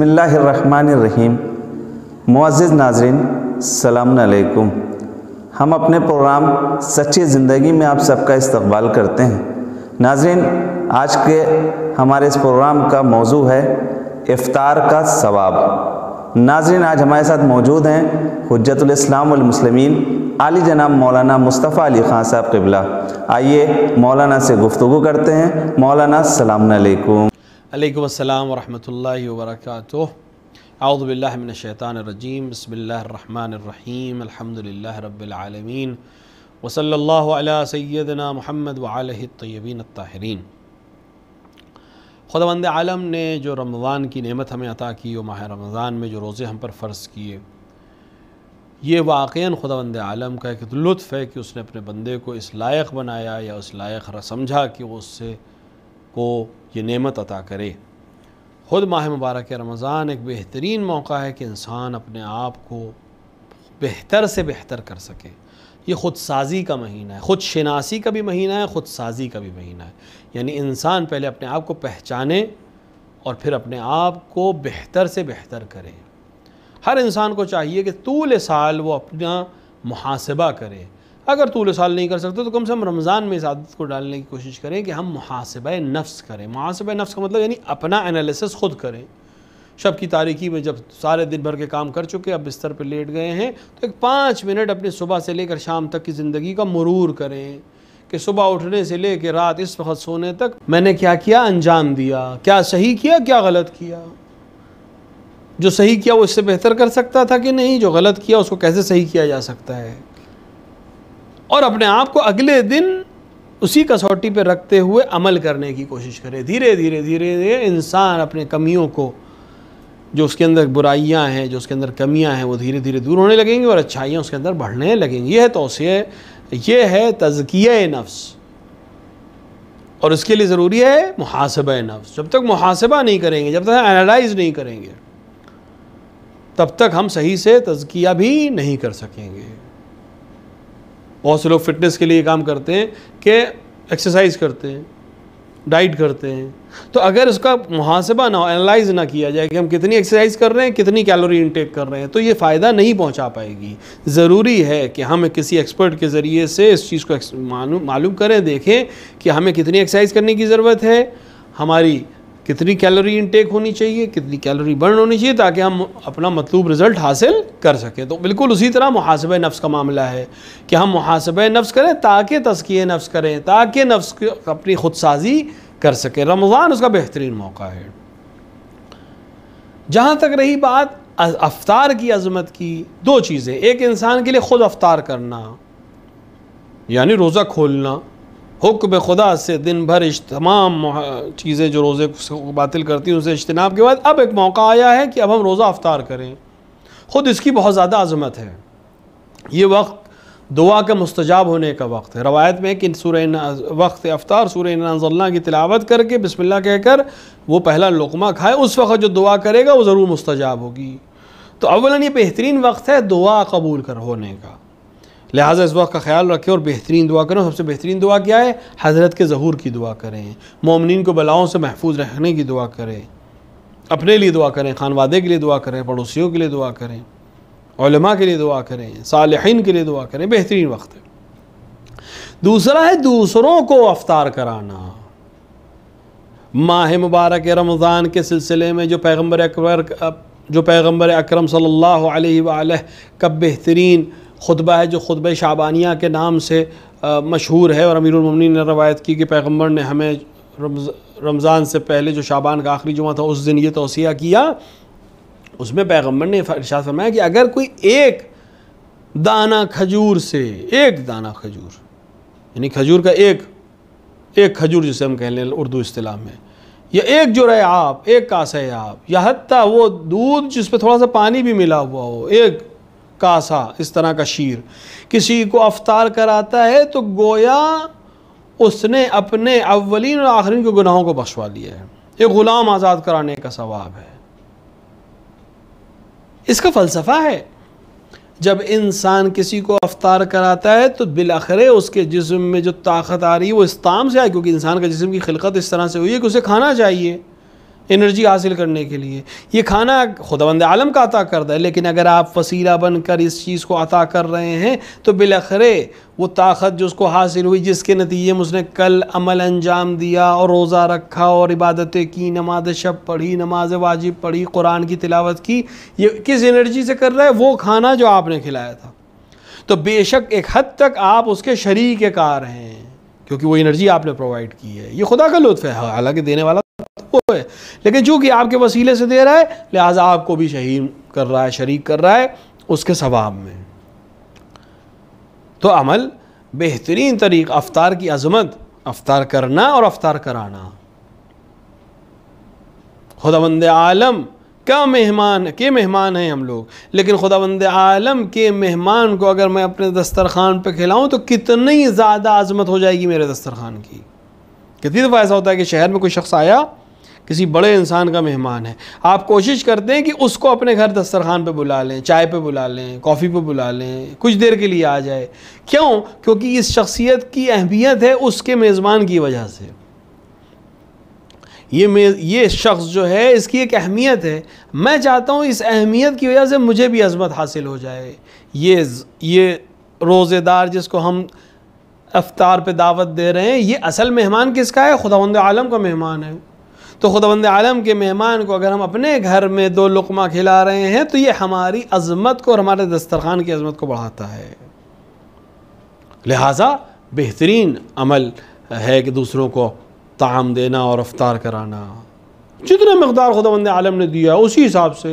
बसमीम मज़ज़ नाजरन सलामकुम हम अपने प्रोग्राम सच्ची ज़िंदगी में आप सबका इस्तबाल करते हैं नाजरन आज के हमारे इस प्रोग्राम का मौजू है इफ़ार का सवाब नाजरन आज हमारे साथ मौजूद हैं हजतलामसलमिन आली जनाब मौलाना मुस्तफ़ा अली ख़ान साहब कबला आइए मौलाना से गुफ्तु करते हैं मौलाना सलामकुम अल्लाम वरहमल वर्क आउदबिल्लिनशैतानरजीम बसमीम अलहमदिल्ला रबालमीन वसल्ला सैदना महमद वालतबीन ताहरीन खुदावंद आलम ने जो रमज़ान की नेमत हमें अता की और माह रमज़ान में जो रोज़े हम पर फ़र्ज़ किए ये वाक़ खुदावंद आलम का एक लुत्फ़ है कि उसने अपने बंदे को इस लायक बनाया या उस लायक समझा कि वो उससे को ये नेमत अता करे ख़ुद माह मुबारक रमज़ान एक बेहतरीन मौका है कि इंसान अपने आप को बेहतर से बेहतर कर सके ये ख़ुद साज़ी का महीना है ख़ुद शनासी का भी महीना है ख़ुद साज़ी का भी महीना है यानी इंसान पहले अपने आप को पहचाने और फिर अपने आप को बेहतर से बेहतर करे हर इंसान को चाहिए कि तूल साल वो अपना मुहासबा करे अगर तूल साल नहीं कर सकते तो कम से कम रमज़ान में इस आदत को डालने की कोशिश करें कि हम मुहासब नफ्स करें मुहासब नफ्स का मतलब यानी अपना एनालिसिस ख़ुद करें शब की तारीखी में जब सारे दिन भर के काम कर चुके अब बिस्तर पर लेट गए हैं तो एक पाँच मिनट अपने सुबह से लेकर शाम तक की ज़िंदगी का मरूर करें कि सुबह उठने से ले कर रात इस वक्त सोने तक मैंने क्या किया अंजाम दिया क्या सही किया क्या गलत किया जो सही किया वो इससे बेहतर कर सकता था कि नहीं जो गलत किया उसको कैसे सही किया जा सकता है और अपने आप को अगले दिन उसी कसौटी पर रखते हुए अमल करने की कोशिश करें धीरे धीरे धीरे धीरे इंसान अपने कमियों को जो उसके अंदर बुराइयां हैं जो उसके अंदर कमियां हैं वो धीरे धीरे दूर होने लगेंगी और अच्छाइयाँ उसके अंदर बढ़ने लगेंगी यह है तोसिए यह है तजकिया नफ्स और उसके लिए ज़रूरी है मुहासब नफ्स जब तक मुहासबा नहीं करेंगे जब तक एनालाइज नहीं करेंगे तब तक हम सही से तजकिया भी नहीं कर सकेंगे बहुत से लोग फिटनेस के लिए काम करते हैं कि एक्सरसाइज करते हैं डाइट करते हैं तो अगर उसका मुहासबा ना हो एनालाइज ना किया जाए कि हम कितनी एक्सरसाइज कर रहे हैं कितनी कैलोरी इनटेक कर रहे हैं तो ये फ़ायदा नहीं पहुंचा पाएगी ज़रूरी है कि हम किसी एक्सपर्ट के ज़रिए से इस चीज़ को मालूम मालूम करें देखें कि हमें कितनी एक्सरसाइज करने की ज़रूरत है हमारी कितनी कैलोरी इनटेक होनी चाहिए कितनी कैलोरी बर्न होनी चाहिए ताकि हम अपना मतलूब रिज़ल्ट हासिल कर सकें तो बिल्कुल उसी तरह मुहासब नफ्स का मामला है कि हम मुहासब नफ्स करें ताकि तस्किए नफ्स करें ताकि नफ्स अपनी खुदसाजी कर सकें रमज़ान उसका बेहतरीन मौका है जहाँ तक रही बात अफ्तार की अजमत की दो चीज़ें एक इंसान के लिए ख़ुद अफ्तार करना यानी रोज़ा खोलना हुक्म खुदा से दिन भर तमाम चीज़ें जो रोज़े बातिल करती हैं उनसे इज्तनाब के बाद अब एक मौका आया है कि अब हम रोज़ा अफ्तार करें ख़ुद इसकी बहुत ज़्यादा आज़मत है ये वक्त दुआ का मुस्तजाब होने का वक्त है रवायत में कि सूर्य वक्त अफ्तार सूर्य नाजल्ला की तिलावत करके बिस्मिल्लाह कहकर वो पहला लकमा खाए उस वक्त जो दुआ करेगा वो ज़रूर मुस्तजाब होगी तो अवला ये बेहतरीन वक्त है दुआ कबूल कर होने का लिहाजा इस वक्त का ख्याल रखें और बेहतरीन दुआ करें सबसे बेहतरीन दुआ क्या है हज़रत के जहूर की दुआ करें मोमिन को बलाओं से महफूज रखने की दुआ करें अपने लिए दुआ करें खानवादे के लिए दुआ करें पड़ोसियों के लिए दुआ करें ओलमा के लिए दुआ करें साल के लिए दुआ करें बेहतरीन वक्त है दूसरा है दूसरों को अवतार कराना माह मुबारक रमज़ान के सिलसिले में जो पैगम्बर अकबर जो पैगम्बर अक्रम सल्ला अलैहि का बेहतरीन खुतबा है जो खुतब शाबानिया के नाम से मशहूर है और अमीरमिन ने रवायत की कि पैगम्बर ने हमें रमज़ान से पहले जो शाबान का आखिरी जुमा था उस दिन ये तोसिया किया उसमें पैगम्बर ने इर्शाद फरमाया कि अगर कोई एक दाना खजूर से एक दाना खजूर यानी खजूर का एक एक खजूर जिसे हम कह लें उर्दू अतलाह में या एक जो रहे आप एक कासा है आप या हती वो दूध जिस पर थोड़ा सा पानी भी मिला हुआ हो एक कासा इस तरह का शीर किसी को अवतार कराता है तो गोया उसने अपने अवलिन और आखरीन के गुनाहों को बख्शवा दिया है ये ग़ुलाम आज़ाद कराने का सवाब है इसका फ़लसफ़ा है जब इंसान किसी को अवतार कराता है तो बिलखरे उसके जिस्म में जो ताकत आ रही है वो इस ताम से आए क्योंकि इंसान का जिस्म की खिलकत इस तरह से हुई है कि उसे खाना चाहिए एनर्जी हासिल करने के लिए ये खाना खुदाबंद आलम का अता करता है लेकिन अगर आप वसीला बनकर इस चीज़ को अता कर रहे हैं तो बिलखरे वो ताकत जो उसको हासिल हुई जिसके नतीजे में उसने कल अमल अंजाम दिया और रोज़ा रखा और इबादतें की नमाज शब पढ़ी नमाज वाजिब पढ़ी कुरान की तिलावत की ये किस एनर्जी से कर रहा है वो खाना जो आपने खिलाया था तो बेशक एक हद तक आप उसके शरीक कार हैं क्योंकि वो एनर्जी आपने प्रोवाइड की है ये खुदा का लुत्फ़ है हालांकि देने वाला वो है लेकिन चूंकि आपके वसीले से दे रहा है लिहाजा आपको भी शहीद कर रहा है शरीक कर रहा है उसके सवाब में तो अमल बेहतरीन तरीक़ अवतार की अजमत अवतार करना और अवतार कराना खुदाबंद आलम क्या मेहमान के मेहमान हैं हम लोग लेकिन खुदाबंद आलम के मेहमान को अगर मैं अपने दस्तरखान पर खिलाऊं तो कितनी ज़्यादा आज़मत हो जाएगी मेरे दस्तरखान की कितनी दफ़ा ऐसा होता है कि शहर में कोई शख्स आया किसी बड़े इंसान का मेहमान है आप कोशिश करते हैं कि उसको अपने घर दस्तरखान पे बुला लें चाय पे बुला लें कॉफ़ी पे बुला लें कुछ देर के लिए आ जाए क्यों क्योंकि इस शख्सियत की अहमियत है उसके मेज़बान की वजह से ये मे ये शख्स जो है इसकी एक अहमियत है मैं चाहता हूँ इस अहमियत की वजह से मुझे भी अजमत हासिल हो जाए ये ये रोज़ेदार जिसको हम अफ्तार पे दावत दे रहे हैं ये असल मेहमान किसका है खुदा आलम का मेहमान है तो खुदाबंद आलम के मेहमान को अगर हम अपने घर में दो लुकमा खिला रहे हैं तो ये हमारी अज़मत को और हमारे दस्तरखान की अज़मत को बढ़ाता है लिहाजा बेहतरीन अमल है कि दूसरों को ताम देना और अफ्तार कराना जितना मकदार खुदाबंद आलम ने दिया उसी हिसाब से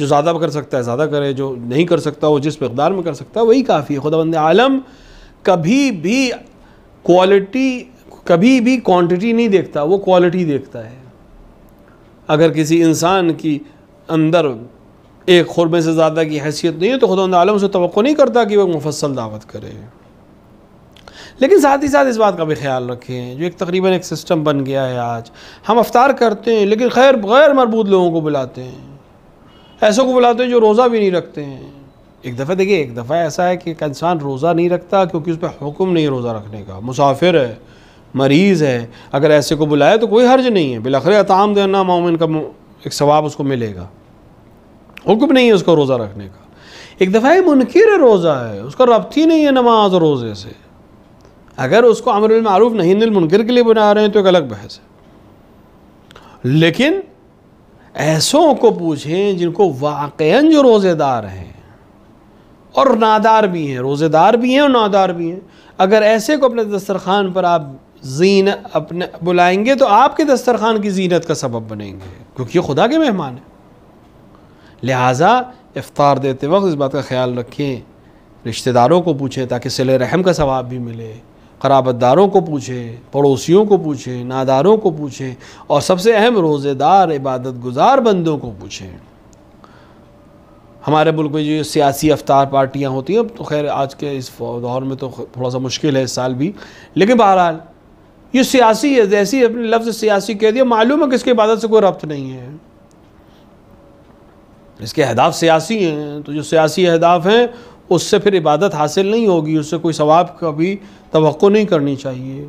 जो ज़्यादा कर सकता है ज़्यादा करे जो नहीं कर सकता वो जिस मकदार में कर सकता है वही काफ़ी है खुदाबंद आलम कभी भी क्वालिटी कभी भी क्वांटिटी नहीं देखता वो क्वालिटी देखता है अगर किसी इंसान की अंदर एक खुरबे से ज़्यादा की हैसियत नहीं है तो खुदा आलम से तो नहीं करता कि वह मुफसल दावत करे लेकिन साथ ही साथ इस बात का भी ख्याल रखें जो एक तकरीबन एक सिस्टम बन गया है आज हम अफ्तार करते हैं लेकिन खैर गैर मरबूत लोगों को बुलाते हैं ऐसों को बुलाते हैं जो रोज़ा भी नहीं रखते हैं एक दफ़ा देखिए एक दफ़ा ऐसा है कि एक इंसान रोज़ा नहीं रखता क्योंकि उस पर हुक्म नहीं रोज़ा रखने का मुसाफिर है मरीज़ है अगर ऐसे को बुलाए तो कोई हर्ज नहीं है बिलखर अताम देना मोमिन का एक सवाब उसको मिलेगा हुक्म नहीं है उसको रोज़ा रखने का एक दफ़ा ये मुनकर रोज़ा है उसका रबत ही नहीं है नमाज और रोज़े से अगर उसको अमरमारूफ नहीं दिल मुनकर के लिए बना रहे हैं तो एक अलग बहस है लेकिन ऐसों को पूछें जिनको वाक़ जो रोज़ेदार हैं और नादार भी हैं रोज़ेदार भी हैं और नादार भी हैं अगर ऐसे को अपने दस्तरखान पर आप जीन अपने बुलाएंगे तो आपके दस्तरखान की जीनत का सबब बनेंगे क्योंकि ये खुदा के मेहमान हैं लिहाजा इफ़ार देते वक्त इस बात का ख्याल रखें रिश्तेदारों को पूछें ताकि सिले रहम का सवाब भी मिले कराबतदारों को पूछें पड़ोसियों को पूछें नादारों को पूछें और सबसे अहम रोज़ेदार इबादत गुजार बंदों को पूछें हमारे मुल्क में जो सियासी अफ्तार पार्टियाँ होती हैं अब तो खैर आज के इस दौर में तो थोड़ा सा मुश्किल है इस साल भी लेकिन बहरहाल ये सियासी है जैसी अपने लफ्ज़ सियासी कह दिया मालूम है कि इसके इबादत से कोई रब्त नहीं है इसके अहदाफ सियासी हैं तो जो सियासी अहदाफ हैं उससे फिर इबादत हासिल नहीं होगी उससे कोई सवाब का भी तो नहीं करनी चाहिए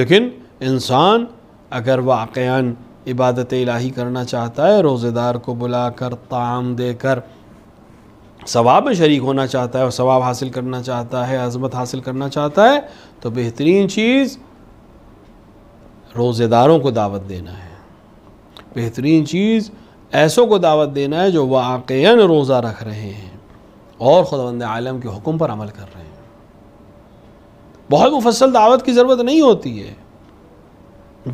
लेकिन इंसान अगर वाकयान इबादत इलाही करना चाहता है रोज़ेदार को बुला कर ताम देकर सवाब में शरीक होना चाहता है और सवाब हासिल करना चाहता है अजमत हासिल करना चाहता है तो बेहतरीन चीज़ रोज़ेदारों को दावत देना है बेहतरीन चीज़ ऐसों को दावत देना है जो वाक़ा रोज़ा रख रहे हैं और खुदवंद आलम के हुक्म पर अमल कर रहे हैं बहुत मुफसल दावत की ज़रूरत नहीं होती है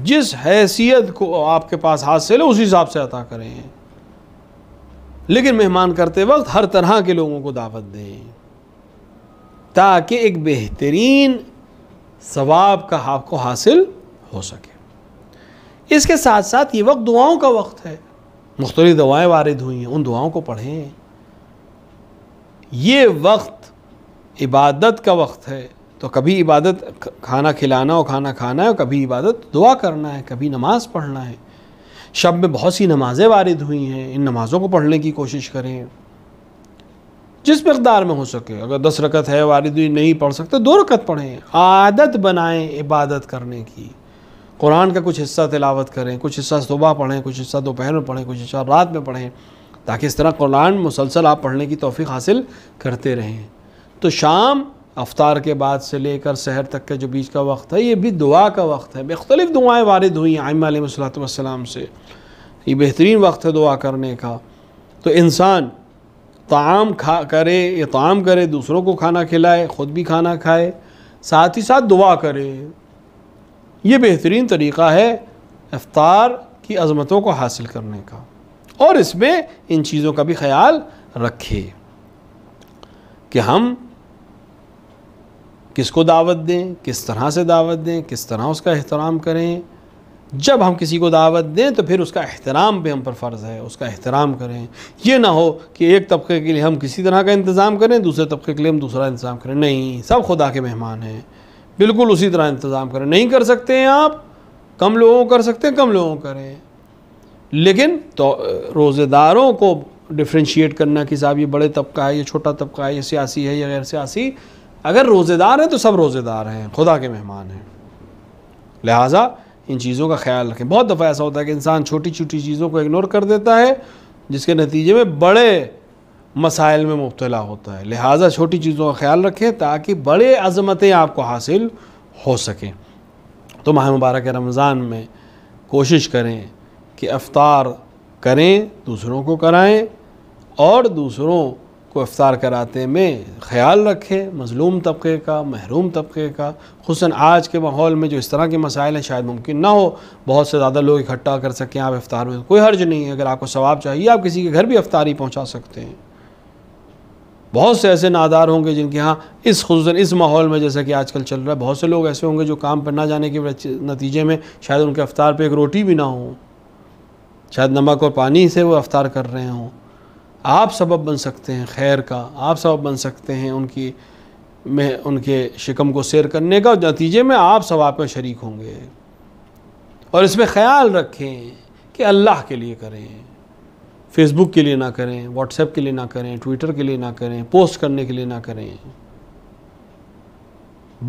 जिस हैसियत को आपके पास हासिल है उस हिसाब से अता करें लेकिन मेहमान करते वक्त हर तरह के लोगों को दावत दें ताकि एक बेहतरीन सवाब का आपको हासिल हो सके इसके साथ साथ ये वक्त दुआओं का वक्त है मुख्तलि दवाएँ वारद हुई हैं उन दुआओं को पढ़ें ये वक्त इबादत का वक्त है तो कभी इबादत खाना खिलाना और खाना खाना है और कभी इबादत दुआ करना है कभी नमाज़ पढ़ना है शब में बहुत सी नमाज़ें वारिद हुई हैं इन नमाज़ों को पढ़ने की कोशिश करें जिस मकदार में हो सके अगर दस रकत है वारिद हुई नहीं पढ़ सकते दो रकत पढ़ें आदत बनाएं इबादत करने की कुरान का कुछ हिस्सा तिलावत करें कुछ हिस्सा सुबह पढ़ें कुछ हिस्सा दोपहर में पढ़ें कुछ हिस्सा रात में पढ़ें ताकि इस तरह कुरान मुसलसल आप पढ़ने की तोफ़ी हासिल करते रहें तो शाम अफ्तार के बाद से लेकर शहर तक के जो बीच का वक्त है ये भी दुआ का वक्त है मुख्तलिफ़ दुआएँ वारद हुई आयम से ये बेहतरीन वक्त है दुआ करने का तो इंसान ताम खा करे इताम करे दूसरों को खाना खिलाए ख़ुद भी खाना खाए साथ ही साथ दुआ करे ये बेहतरीन तरीक़ा है अफ्तार की अजमतों को हासिल करने का और इसमें इन चीज़ों का भी ख्याल रखे कि हम किसको दावत दें किस तरह से दावत दें किस तरह उसका एहतराम करें जब हम किसी को दावत दें तो फिर उसका एहतराम पे हम पर फ़र्ज़ है उसका एहतराम करें ये ना हो कि एक तबके के लिए हम किसी तरह का इंतज़ाम करें दूसरे तबके के लिए हम दूसरा इंतज़ाम करें नहीं सब खुदा के मेहमान हैं बिल्कुल उसी तरह इंतज़ाम करें नहीं कर सकते हैं आप कम लोगों कर सकते हैं कम लोगों करें लेकिन तो रोज़ेदारों को डिफ्रेंशिएट करना कि साहब ये बड़े तबका है ये छोटा तबका है ये सियासी है या गैर सियासी अगर रोज़ेदार हैं तो सब रोज़ेदार हैं खुदा के मेहमान हैं लिहाजा इन चीज़ों का ख्याल रखें बहुत दफ़ा ऐसा होता है कि इंसान छोटी छोटी चीज़ों को इग्नोर कर देता है जिसके नतीजे में बड़े मसाइल में मुबतला होता है लिहाजा छोटी चीज़ों का ख्याल रखें ताकि बड़े अजमतें आपको हासिल हो सकें तो माह मुबारक रमज़ान में कोशिश करें कि अफ्तार करें दूसरों को कराएं और दूसरों को अफ्तार कराते में ख्याल रखें मज़लूम तबके का महरूम तबके का खूस आज के माहौल में जो इस तरह के मसाइल हैं शायद मुमकिन ना हो बहुत से ज़्यादा लोग इकट्ठा कर सकें आप अफ्तार में कोई हर्ज नहीं है अगर आपको सवाब चाहिए आप किसी के घर भी ही पहुँचा सकते हैं बहुत से ऐसे नादार होंगे जिनके यहाँ इस खूस इस माहौल में जैसा कि आजकल चल रहा है बहुत से लोग ऐसे होंगे जो काम पर ना जाने के नतीजे में शायद उनके अफ्तार पर एक रोटी भी ना हो शायद नमक और पानी से वो अफ्तार कर रहे हों आप सबब बन सकते हैं खैर का आप सबब बन सकते हैं उनकी में उनके शिकम को सैर करने का नतीजे में आप सवाब में शरीक होंगे और इसमें ख्याल रखें कि अल्लाह के लिए करें फेसबुक के लिए ना करें व्हाट्सएप के लिए ना करें ट्विटर के लिए ना करें पोस्ट करने के लिए ना करें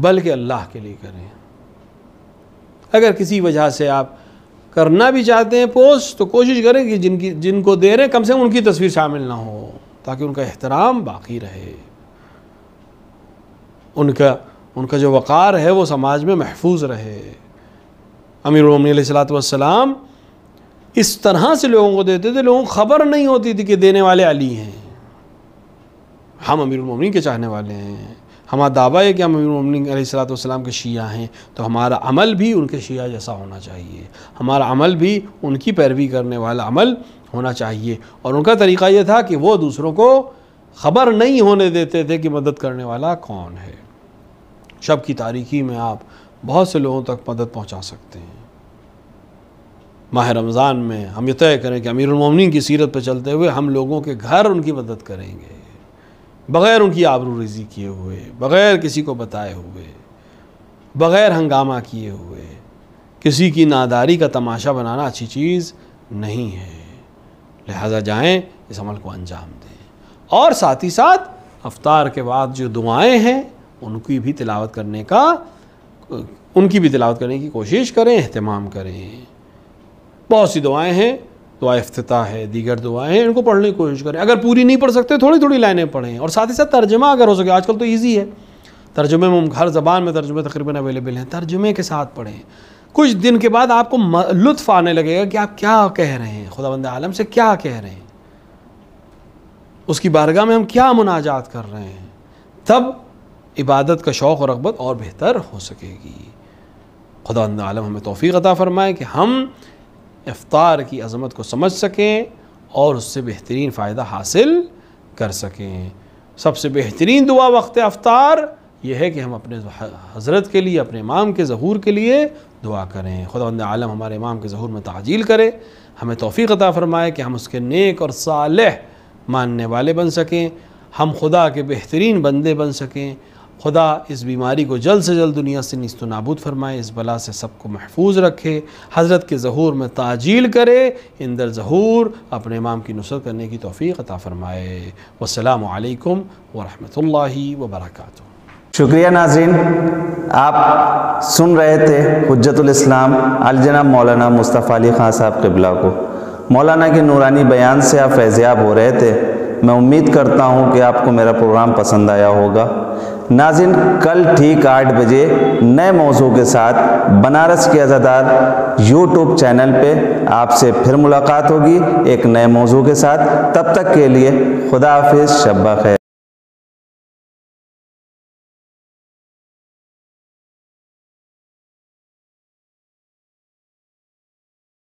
बल्कि अल्लाह के लिए करें अगर किसी वजह से आप करना भी चाहते हैं पोस्ट तो कोशिश करें कि जिनकी जिनको दे रहे हैं कम से कम उनकी तस्वीर शामिल ना हो ताकि उनका एहतराम बाकी रहे उनका उनका जो वक़ार है वो समाज में महफूज रहे अमीर सलाम इस तरह से लोगों को देते थे लोगों को ख़बर नहीं होती थी कि देने वाले अली हैं हम अमीर के चाहने वाले हैं हमारा दावा है कि हम सलाम के शिया हैं तो हमारा अमल भी उनके शिया जैसा होना चाहिए हमारा अमल भी उनकी पैरवी करने वाला अमल होना चाहिए और उनका तरीका यह था कि वो दूसरों को ख़बर नहीं होने देते थे कि मदद करने वाला कौन है शब की तारीखी में आप बहुत से लोगों तक मदद पहुँचा सकते हैं माह रमज़ान में हम ये तय करें कि अमीर उमिन की सीरत पर चलते हुए हम लोगों के घर उनकी मदद करेंगे बग़ैर उनकी आबरू रिजी किए हुए बग़ैर किसी को बताए हुए बग़ैर हंगामा किए हुए किसी की नादारी का तमाशा बनाना अच्छी चीज़ नहीं है लिहाजा जाएँ इस अमल को अंजाम दें और साथ ही साथ अफ्तार के बाद जो दुआएँ हैं उनकी भी तिलावत करने का उनकी भी तिलावत करने की कोशिश करें अहतमाम करें बहुत सी दुआएँ हैं दुआ तो अफ्ताह है दीगर दुआएं हैं इनको पढ़ने की कोशिश करें अगर पूरी नहीं पढ़ सकते थोड़ी थोड़ी लाइनें पढ़ें और साथ ही साथ तर्जमा अगर हो सके आजकल तो ईजी है तर्जुमे में हर ज़बान में तर्जुमे तकरीबन अवेलेबल हैं तर्जुमे के साथ पढ़ें कुछ दिन के बाद आपको लुत्फ आने लगेगा कि आप क्या कह रहे हैं खुदा बंद आलम से क्या कह रहे हैं उसकी बारगाह में हम क्या मुनाजात कर रहे हैं तब इबादत का शौक़ और रगबत और बेहतर हो सकेगी खुदा आलम हमें तोफ़ी अता फ़रमाए कि हम इफ़ार की अज़मत को समझ सकें और उससे बेहतरीन फ़ायदा हासिल कर सकें सबसे बेहतरीन दुआ वक्त अवतार यह है कि हम अपने हज़रत के लिए अपने इमाम के जहूर के लिए दुआ करें खुदा आलम हमारे इमाम के जहूर में ताजील करें हमें तोफ़ी अदा फ़रमाए कि हम उसके नेक और साल मानने वाले बन सकें हम खुदा के बेहतरीन बंदे बन सकें खुदा इस बीमारी को जल्द से जल्द दुनिया से नस्त नाबूद फरमाए इस बला से सबको महफूज रखे हज़रत के जहूर में ताजील करे इंदर जहूर अपने इमाम की नुसरत करने की तोफ़ी अता फ़रमाए वसलम वरहमल वबरक शुक्रिया नाजरीन आप सुन रहे थे हजतलाम अलजना मौलाना मुस्तफ़ा अली ख़ान साहब किबला को मौलाना के नूरानी बयान से आप फैज़याब हो रहे थे मैं उम्मीद करता हूँ कि आपको मेरा प्रोग्राम पसंद आया होगा नाजिन कल ठीक आठ बजे नए मौजू के साथ बनारस के अजादार यूट्यूब चैनल पे आपसे फिर मुलाकात होगी एक नए मौजू के साथ तब तक के लिए खुदा हाफिज़ शब्बा खैर